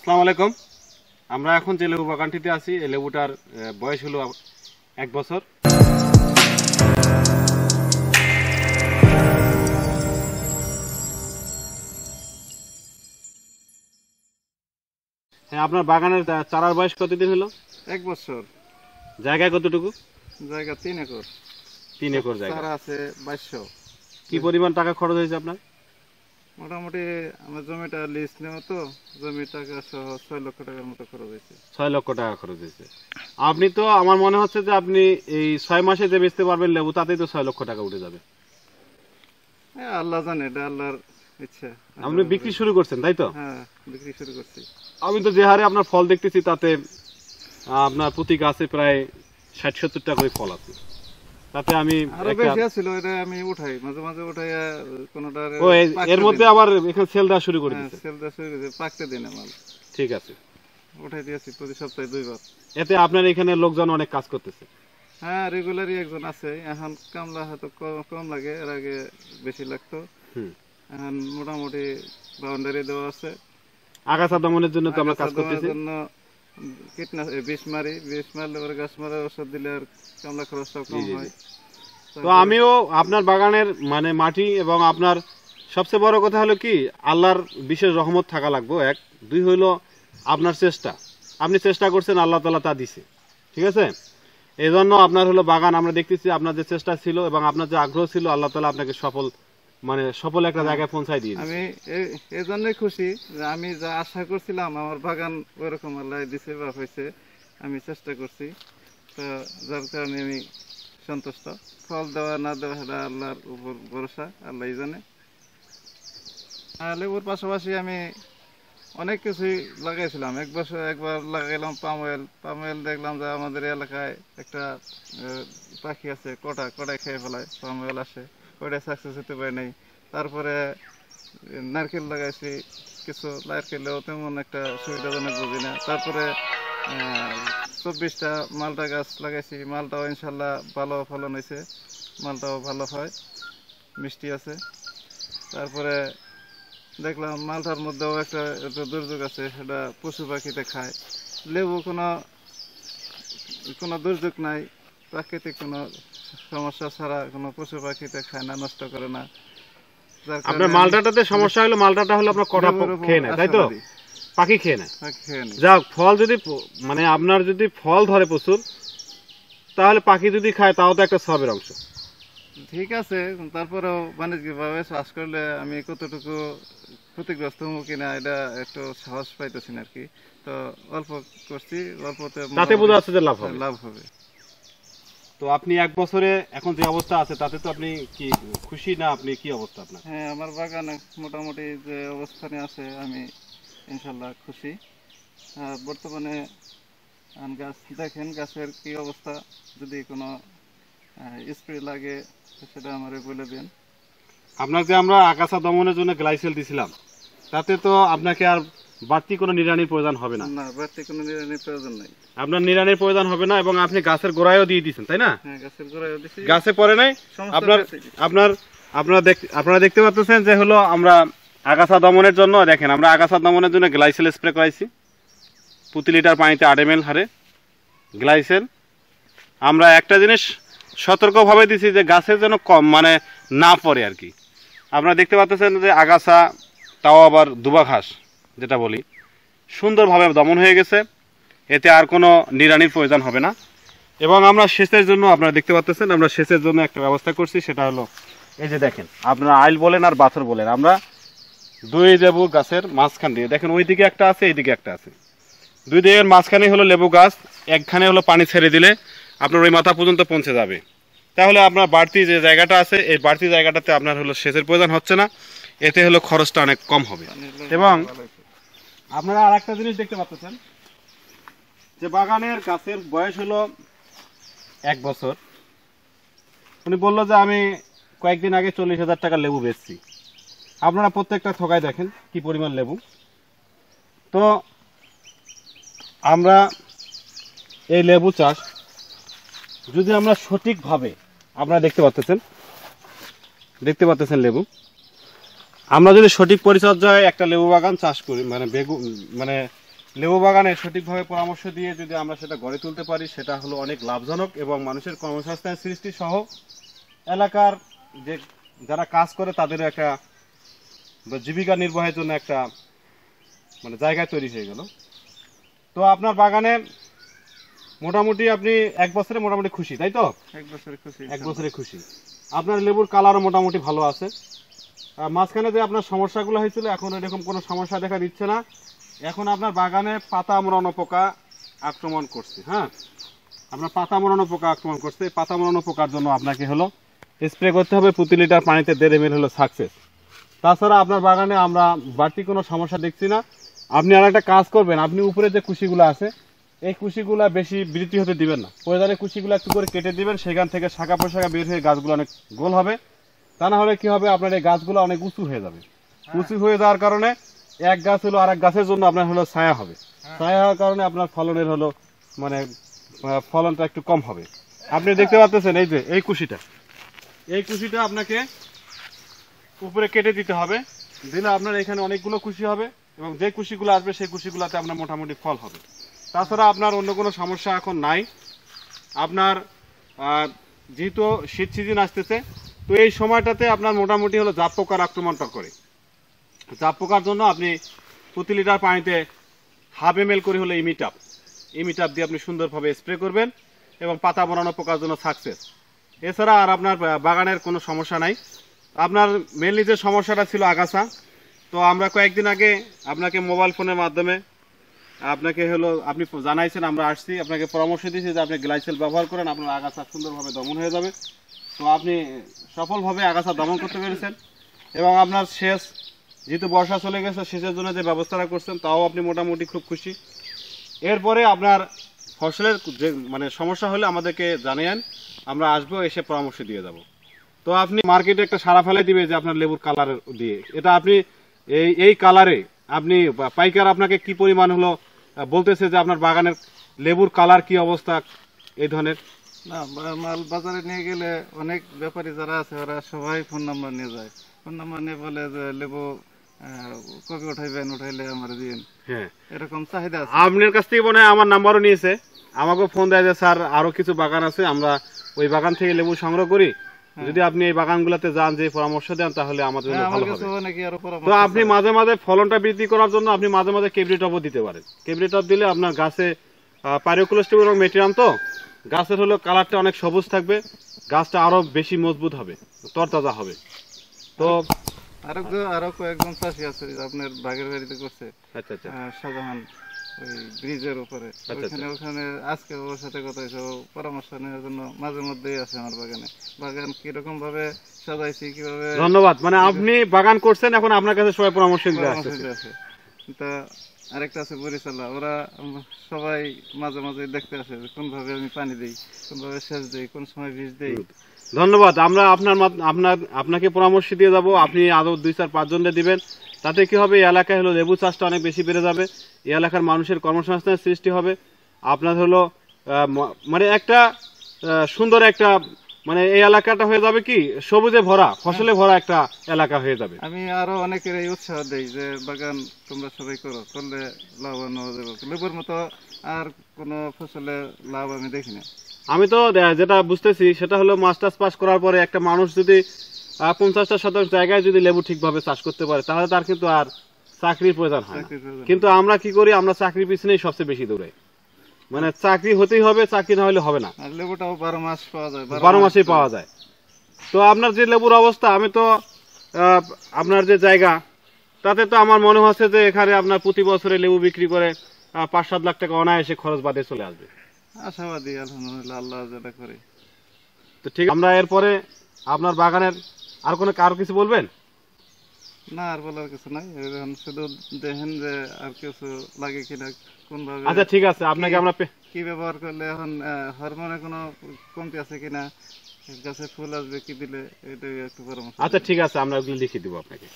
আসসালামু আলাইকুম আমরা এখন যে লেবু বাগানটিতে আছি এই লেবুটার বয়স হলো এক বছর হ্যাঁ আপনার বাগানের চারার বয়স কতদিন হলো এক বছর জায়গা কতটুকু জায়গা তিন একর তিন একর জায়গা আছে বাইশশো কি পরিমাণ টাকা খরচ হয়েছে আপনার মোটামুটি আমার জমিটা লিস্ট নেওয়া তো জমি টাকা সহ ছয় লক্ষ টাকার মতো খরচ হয়েছে ছয় লক্ষ টাকা খরচ হয়েছে আপনি তো আমার মনে হচ্ছে যে আপনি এই ছয় মাসে যে বেচতে পারবেন লেবু তাতেই তো ছয় লক্ষ টাকা উঠে যাবে আল্লাহ জানে এটা আল্লাহর ইচ্ছা আপনি বিক্রি শুরু করছেন তাই তো হ্যাঁ বিক্রি শুরু করছি আমি তো যে হারে আপনার ফল দেখতেছি তাতে আপনার প্রতি গাছে প্রায় ষাট সত্তর টাকা করে ফল আছে তাতে আমি এর মধ্যে আবার সেল দেওয়া শুরু সেল হ্যাঁ, পাকতে দিন ঠিক আছে উঠাই দিয়েছি প্রতি সপ্তাহে দুইবার এতে আপনার এখানে লোকজন অনেক কাজ করতেছে হ্যাঁ রেগুলারই একজন আছে এখন কামলা হয়তো কম লাগে এর আগে বেশি লাগতো এখন মোটামুটি বাউন্ডারি দেওয়া আছে আগাছা দমনের জন্য তো আমরা কাজ করতেছি জন্য তো আমিও আপনার বাগানের মানে মাটি এবং আপনার সবচেয়ে বড় কথা হলো কি আল্লাহর বিশেষ রহমত থাকা লাগবে এক দুই হলো আপনার চেষ্টা আপনি চেষ্টা করছেন আল্লাহ তালা তা দিছে ঠিক আছে এই জন্য আপনার হলো বাগান আমরা দেখতেছি আপনার যে চেষ্টা ছিল এবং আপনার যে আগ্রহ ছিল আল্লাহ তালা আপনাকে সফল মানে সফল একটা জায়গায় পৌঁছায় দিয়েছি আমি জন্যই খুশি যে আমি যা আশা করছিলাম আমার বাগান ওরকম আল্লাহ দিছে বা হয়েছে আমি চেষ্টা করছি তো যার কারণে আমি সন্তুষ্ট ফল দেওয়া না দেওয়া সেটা আল্লাহর উপর ভরসা আল্লাহ জানে লেবুর পাশাপাশি আমি অনেক কিছুই লাগাইছিলাম এক বছর একবার লাগাইলাম পাম অয়েল পাম অয়েল দেখলাম যে আমাদের এলাকায় একটা পাখি আছে কটা কটায় খেয়ে ফেলায় পাম অয়েল আসে ওটা সাকসেস হতে পারে নাই তারপরে নারকেল লাগাইছি কিছু নারকেলেও তেমন একটা সুবিধাজনক বুঝি না তারপরে চব্বিশটা মালটা গাছ লাগাইছি মালটাও ইনশাল্লাহ ভালো ফলন হয়েছে মালটাও ভালো হয় মিষ্টি আছে তারপরে দেখলাম মালটার মধ্যেও একটা দুর্যোগ আছে সেটা পশু পাখিতে খায় লেবু কোনো কোনো দুর্যোগ নাই প্রাকৃতিক কোনো সমস্যা ছাড়া কোনো পশু পাখি তো খায় না নষ্ট করে না আপনার মালটাটাতে সমস্যা হলো মালটাটা হলো আপনার কটা খেয়ে নেয় তাই তো পাখি খেয়ে নেয় যা ফল যদি মানে আপনার যদি ফল ধরে প্রচুর তাহলে পাখি যদি খায় তাও তো একটা সবের অংশ ঠিক আছে তারপরেও বাণিজ্যিকভাবে চাষ করলে আমি কতটুকু ক্ষতিগ্রস্ত হবো কিনা এটা একটু সাহস পাইতেছি আর কি তো অল্প করছি অল্পতে তাতে বোঝা যাচ্ছে যে লাভ হবে লাভ হবে তো আপনি এক বছরে এখন যে অবস্থা আছে তাতে তো আপনি কি খুশি না আপনি কি অবস্থা আপনার হ্যাঁ আমার বাগান মোটামুটি যে অবস্থানে আছে আমি ইনশাল্লাহ খুশি বর্তমানে গাছ দেখেন গাছের কি অবস্থা যদি কোনো স্প্রে লাগে সেটা আমারে বলে দেন আপনাকে আমরা আগাছা দমনের জন্য গ্লাইসেল দিছিলাম তাতে তো আপনাকে আর বাড়তি কোনো নিরানির প্রয়োজন হবে না না বাড়তি কোনো নিরানির প্রয়োজন নাই আপনার নিরানির প্রয়োজন হবে না এবং আপনি গাছের গোড়ায়ও দিয়ে দিয়েছেন তাই না হ্যাঁ গাছের গোড়ায়ও দিয়েছি গাছে পড়ে নাই আপনার আপনার আপনারা দেখ আপনারা দেখতে পাচ্ছেন যে হলো আমরা আগাছা দমনের জন্য দেখেন আমরা আগাছা দমনের জন্য গ্লাইসেল স্প্রে করাইছি প্রতি লিটার পানিতে আট এম হারে গ্লাইসেল আমরা একটা জিনিস সতর্কভাবে দিছি যে গাছের যেন কম মানে না পড়ে আর কি আপনারা দেখতে পাচ্ছেন যে আগাছা তাও আবার দুবা ঘাস যেটা বলি সুন্দরভাবে দমন হয়ে গেছে এতে আর কোনো নিরানির প্রয়োজন হবে না এবং আমরা সেচের জন্য আপনারা দেখতে পাচ্ছেন আমরা সেচের জন্য একটা ব্যবস্থা করছি সেটা হলো এই যে দেখেন আপনারা আইল বলেন আর বাথর বলেন আমরা দুই লেবু গাছের মাঝখান দিয়ে দেখেন ওই দিকে একটা আছে এইদিকে একটা আছে দুই দিকের মাঝখানে হলো লেবু গাছ একখানে হলো পানি ছেড়ে দিলে আপনার ওই মাথা পর্যন্ত পৌঁছে যাবে তাহলে আপনার বাড়তি যে জায়গাটা আছে এই বাড়তি জায়গাটাতে আপনার হলো সেচের প্রয়োজন হচ্ছে না এতে হলো খরচটা অনেক কম হবে এবং আপনারা আর একটা জিনিস দেখতে পাচ্ছেন যে বাগানের গাছের বয়স হলো এক বছর উনি বললো যে আমি কয়েকদিন আগে চল্লিশ হাজার টাকা লেবু বেচছি আপনারা প্রত্যেকটা থকায় দেখেন কি পরিমাণ লেবু তো আমরা এই লেবু চাষ যদি আমরা সঠিকভাবে আপনারা দেখতে পাচ্ছেন দেখতে পাচ্ছেন লেবু আমরা যদি সঠিক পরিচর্যায় একটা লেবু বাগান চাষ করি মানে বেগু মানে লেবু বাগানে সঠিকভাবে পরামর্শ দিয়ে যদি আমরা সেটা গড়ে তুলতে পারি সেটা হলো অনেক লাভজনক এবং মানুষের কর্মসংস্থান সৃষ্টি সহ এলাকার যে যারা কাজ করে তাদের একটা জীবিকা নির্বাহের জন্য একটা মানে জায়গা তৈরি হয়ে গেল তো আপনার বাগানে মোটামুটি আপনি এক বছরে মোটামুটি খুশি তাই তো এক বছরে খুশি এক বছরে খুশি আপনার লেবুর কালারও মোটামুটি ভালো আছে মাঝখানে যে আপনার সমস্যাগুলো হয়েছিল এখন এরকম কোনো সমস্যা দেখা দিচ্ছে না এখন আপনার বাগানে পাতা আমরানো পোকা আক্রমণ করছে হ্যাঁ আপনার পাতা মরানো পোকা আক্রমণ করছে পাতা মরানো পোকার জন্য আপনাকে হলো স্প্রে করতে হবে প্রতি লিটার পানিতে দেড় এম হলো সাকসেস তাছাড়া আপনার বাগানে আমরা বাড়তি কোনো সমস্যা দেখছি না আপনি আর একটা কাজ করবেন আপনি উপরে যে কুশিগুলো আছে এই কুশিগুলো বেশি বৃদ্ধি হতে দিবেন না প্রয়োজনে কুশিগুলো একটু করে কেটে দিবেন সেখান থেকে শাখা পোশাখা বের হয়ে গাছগুলো অনেক গোল হবে তা না হলে কি হবে আপনার এই গাছগুলো অনেক উঁচু হয়ে যাবে হ্যাঁ। উঁচু হয়ে যাওয়ার কারণে এক গাছ হলো আর গাছের জন্য আপনার হলো ছায়া হবে হ্যাঁ। ছায়া হওয়ার কারণে আপনার ফলনের হলো মানে ফলনটা একটু কম হবে আপনি দেখতে পাচ্ছেন এই যে এই কুশিটা এই কুশিটা আপনাকে উপরে কেটে দিতে হবে দিলে আপনার এখানে অনেকগুলো খুশি হবে এবং যে কুশিগুলো আসবে সেই কুশিগুলোতে আপনার মোটামুটি ফল হবে তাছাড়া আপনার অন্য কোনো সমস্যা এখন নাই আপনার যেহেতু শীত সিজন আসতেছে তো এই সময়টাতে আপনার মোটামুটি হলো জাপ পোকার আক্রমণটা করে জাপ পোকার জন্য আপনি প্রতি লিটার পানিতে হাফ এম করে হলো ইমিটাপ ইমিটাপ দিয়ে আপনি সুন্দরভাবে স্প্রে করবেন এবং পাতা বানানো পোকার জন্য সাকসেস এছাড়া আর আপনার বাগানের কোনো সমস্যা নাই আপনার মেনলি যে সমস্যাটা ছিল আগাছা তো আমরা কয়েকদিন আগে আপনাকে মোবাইল ফোনের মাধ্যমে আপনাকে হলো আপনি জানাইছেন আমরা আসছি আপনাকে পরামর্শ দিয়েছি যে আপনি গ্লাইসেল ব্যবহার করেন আপনার আগাছা সুন্দরভাবে দমন হয়ে যাবে তো আপনি সফলভাবে আগাছা দমন করতে পেরেছেন এবং আপনার সেচ যেহেতু বর্ষা চলে গেছে সেচের জন্য যে ব্যবস্থাটা করছেন তাও আপনি মোটামুটি খুব খুশি এরপরে আপনার ফসলের যে মানে সমস্যা হলে আমাদেরকে জানিয়েন আমরা আসবো এসে পরামর্শ দিয়ে যাব তো আপনি মার্কেটে একটা সারা ফেলে দিবে যে আপনার লেবুর কালার দিয়ে এটা আপনি এই এই কালারে আপনি পাইকার আপনাকে কি পরিমাণ হলো বলতেছে যে আপনার বাগানের লেবুর কালার কি অবস্থা এই ধরনের না মাল বাজারে নিয়ে গেলে অনেক ব্যাপারী যারা আছে ওরা সবাই ফোন নাম্বার নিয়ে যায় ফোন নাম্বার নিয়ে বলে যে লেবু কবে উঠাইবেন উঠাইলে আমার দিন হ্যাঁ এরকম চাহিদা আছে আপনার কাছ থেকে মনে আমার নাম্বারও নিয়েছে আমাকে ফোন দেয় যে স্যার আরো কিছু বাগান আছে আমরা ওই বাগান থেকে লেবু সংগ্রহ করি হ্যাঁ। যদি আপনি এই বাগানগুলোতে যান যে পরামর্শ দেন তাহলে আমাদের জন্য হ্যাঁ, ভালো হবে তো আপনি মাঝে মাঝে ফলনটা বৃদ্ধি করার জন্য আপনি মাঝে মাঝে কেবরি টপও দিতে পারেন কেবরি টপ দিলে আপনার গাছে পাইরোকুলেস্টিক এবং মেটিরাম তো গাছের হলো কালারটা অনেক সবুজ থাকবে গাছটা আরো বেশি মজবুত হবে তরতাজা হবে তো আচ্ছা, আচ্ছা। আচ্ছা, আজকে সাথে কথা পরামর্শ নেওয়ার জন্য মাঝে আছে আমার বাগানে বাগান ভাবে সাজাইছি ধন্যবাদ মানে আপনি বাগান করছেন এখন আপনার কাছে সবাই পরামর্শ দিতে আসছে তা আরেকটা আছে বরিশালা ওরা সবাই মাঝে মাঝে দেখতে আসে কোনভাবে আমি পানি দিই কোনভাবে সেচ দিই কোন সময় বীজ দিই ধন্যবাদ আমরা আপনার আপনার আপনাকে পরামর্শ দিয়ে যাব আপনি আরো দুই চার পাঁচজনকে দিবেন তাতে কি হবে এলাকায় হলো লেবু চাষটা অনেক বেশি বেড়ে যাবে এই এলাকার মানুষের কর্মসংস্থানের সৃষ্টি হবে আপনার হলো মানে একটা সুন্দর একটা মানে এই এলাকাটা হয়ে যাবে কি সবুজে ভরা ফসলে ভরা একটা এলাকা হয়ে যাবে আমি আরো অনেকের এই উৎসাহ দেই যে বাগান তোমরা সবাই করো করলে লাভবান হওয়া যাবে লেবুর মতো আর কোনো ফসলে লাভ আমি দেখি না আমি তো যেটা বুঝতেছি সেটা হলো মাস্টার্স পাস করার পরে একটা মানুষ যদি পঞ্চাশটা শতাংশ জায়গায় যদি লেবু ঠিকভাবে চাষ করতে পারে তাহলে তার কিন্তু আর চাকরির প্রয়োজন হয় কিন্তু আমরা কি করি আমরা চাকরির পিছনেই সবচেয়ে বেশি দৌড়াই মানে চাকরি হতেই হবে চাকরি না হলে হবে না লেবুটাও বারো মাস পাওয়া যায় বারো মাসেই পাওয়া যায় তো আপনার যে লেবুর অবস্থা আমি তো আপনার যে জায়গা তাতে তো আমার মনে হচ্ছে যে এখানে আপনার প্রতি বছরে লেবু বিক্রি করে পাঁচ সাত লাখ টাকা অনায়াসে খরচ বাদে চলে আসবে আশাবাদী আলহামদুলিল্লাহ আল্লাহ যেটা করে তো ঠিক আমরা এরপরে আপনার বাগানের আর কোনো কারো কিছু বলবেন না আর বলার কিছু নাই এখন শুধু দেখেন যে আর কিছু লাগে কিনা ভাবে আচ্ছা ঠিক আছে আপনাকে আমরা কি ব্যবহার করলে এখন হরমোনে কোনো কমতি আছে কিনা গাছে ফুল আসবে কি দিলে এটা একটু পরামর্শ আচ্ছা ঠিক আছে আমরা ওগুলো লিখে দিব আপনাকে